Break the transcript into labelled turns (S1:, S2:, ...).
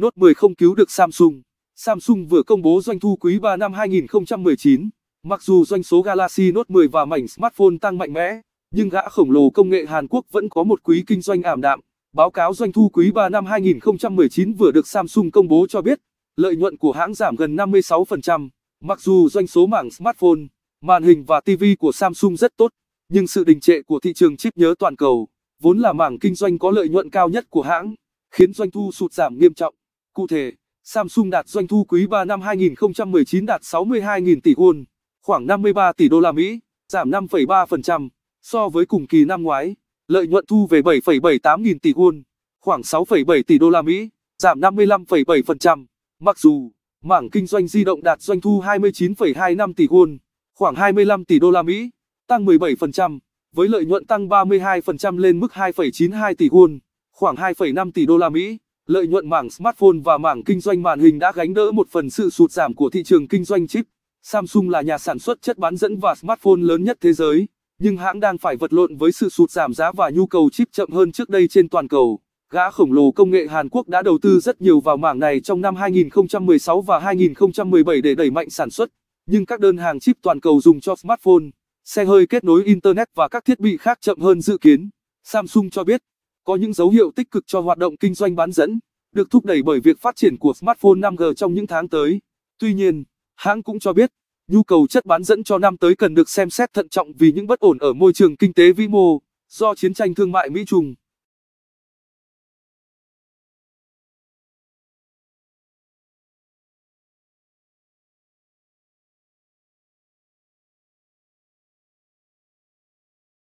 S1: Note 10 không cứu được Samsung. Samsung vừa công bố doanh thu quý 3 năm 2019. Mặc dù doanh số Galaxy Note 10 và mảnh smartphone tăng mạnh mẽ, nhưng gã khổng lồ công nghệ Hàn Quốc vẫn có một quý kinh doanh ảm đạm. Báo cáo doanh thu quý 3 năm 2019 vừa được Samsung công bố cho biết, lợi nhuận của hãng giảm gần 56%. Mặc dù doanh số mảng smartphone, màn hình và TV của Samsung rất tốt, nhưng sự đình trệ của thị trường chip nhớ toàn cầu, vốn là mảng kinh doanh có lợi nhuận cao nhất của hãng, khiến doanh thu sụt giảm nghiêm trọng. Cụ thể, Samsung đạt doanh thu quý 3 năm 2019 đạt 62.000 tỷ won, khoảng 53 tỷ đô la Mỹ, giảm 5,3% so với cùng kỳ năm ngoái. Lợi nhuận thu về 7,78 nghìn tỷ won, khoảng 6,7 tỷ đô la Mỹ, giảm 55,7%. Mặc dù mảng kinh doanh di động đạt doanh thu 29,25 tỷ won, khoảng 25 tỷ đô la Mỹ, tăng 17%, với lợi nhuận tăng 32% lên mức 2,92 tỷ won, khoảng 2,5 tỷ đô la Mỹ. Lợi nhuận mảng smartphone và mảng kinh doanh màn hình đã gánh đỡ một phần sự sụt giảm của thị trường kinh doanh chip. Samsung là nhà sản xuất chất bán dẫn và smartphone lớn nhất thế giới, nhưng hãng đang phải vật lộn với sự sụt giảm giá và nhu cầu chip chậm hơn trước đây trên toàn cầu. Gã khổng lồ công nghệ Hàn Quốc đã đầu tư rất nhiều vào mảng này trong năm 2016 và 2017 để đẩy mạnh sản xuất, nhưng các đơn hàng chip toàn cầu dùng cho smartphone, xe hơi kết nối internet và các thiết bị khác chậm hơn dự kiến. Samsung cho biết có những dấu hiệu tích cực cho hoạt động kinh doanh bán dẫn, được thúc đẩy bởi việc phát triển của smartphone 5G trong những tháng tới. Tuy nhiên, hãng cũng cho biết, nhu cầu chất bán dẫn cho năm tới cần được xem xét thận trọng vì những bất ổn ở môi trường kinh tế vĩ mô do chiến tranh thương mại Mỹ Trung